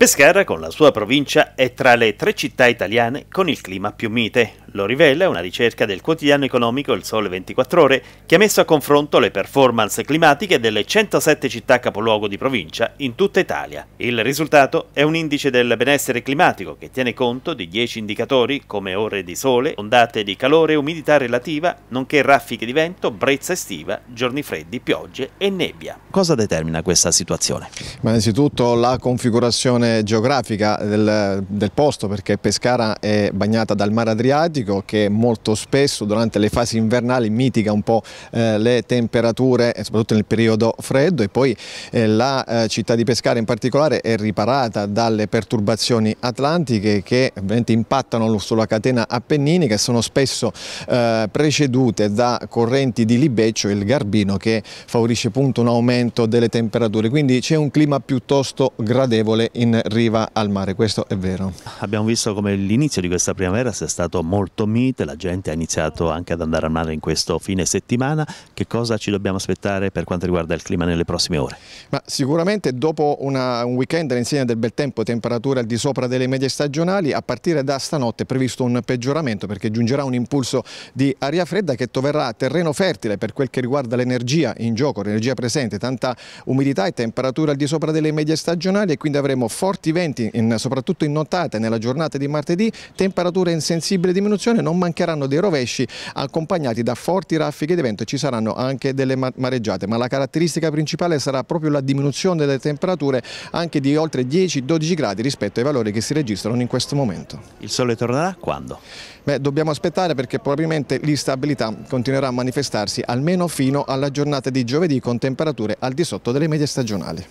Pescara, con la sua provincia, è tra le tre città italiane con il clima più mite. Lo rivela una ricerca del quotidiano economico Il Sole 24 Ore, che ha messo a confronto le performance climatiche delle 107 città capoluogo di provincia in tutta Italia. Il risultato è un indice del benessere climatico che tiene conto di 10 indicatori come ore di sole, ondate di calore e umidità relativa, nonché raffiche di vento, brezza estiva, giorni freddi, piogge e nebbia. Cosa determina questa situazione? Ma innanzitutto la configurazione geografica del, del, posto perché Pescara è bagnata dal mare Adriatico che molto spesso durante le fasi invernali mitiga un po' eh, le temperature soprattutto nel periodo freddo e poi eh, la eh, città di Pescara in particolare è riparata dalle perturbazioni atlantiche che ovviamente impattano sulla catena appenninica e sono spesso eh, precedute da correnti di libeccio e il garbino che favorisce appunto un aumento delle temperature quindi c'è un clima piuttosto gradevole in riva al mare, questo è vero. Abbiamo visto come l'inizio di questa primavera sia stato molto mite, la gente ha iniziato anche ad andare al mare in questo fine settimana, che cosa ci dobbiamo aspettare per quanto riguarda il clima nelle prossime ore? Ma sicuramente dopo una, un weekend all'insegna del bel tempo, temperature al di sopra delle medie stagionali, a partire da stanotte è previsto un peggioramento perché giungerà un impulso di aria fredda che troverà terreno fertile per quel che riguarda l'energia in gioco, l'energia presente, tanta umidità e temperature al di sopra delle medie stagionali e quindi avremo forti forti venti, in, soprattutto in nottata nella giornata di martedì, temperature in sensibile diminuzione, non mancheranno dei rovesci accompagnati da forti raffiche di vento e ci saranno anche delle mareggiate, ma la caratteristica principale sarà proprio la diminuzione delle temperature anche di oltre 10-12 gradi rispetto ai valori che si registrano in questo momento. Il sole tornerà quando? Beh, dobbiamo aspettare perché probabilmente l'instabilità continuerà a manifestarsi almeno fino alla giornata di giovedì con temperature al di sotto delle medie stagionali.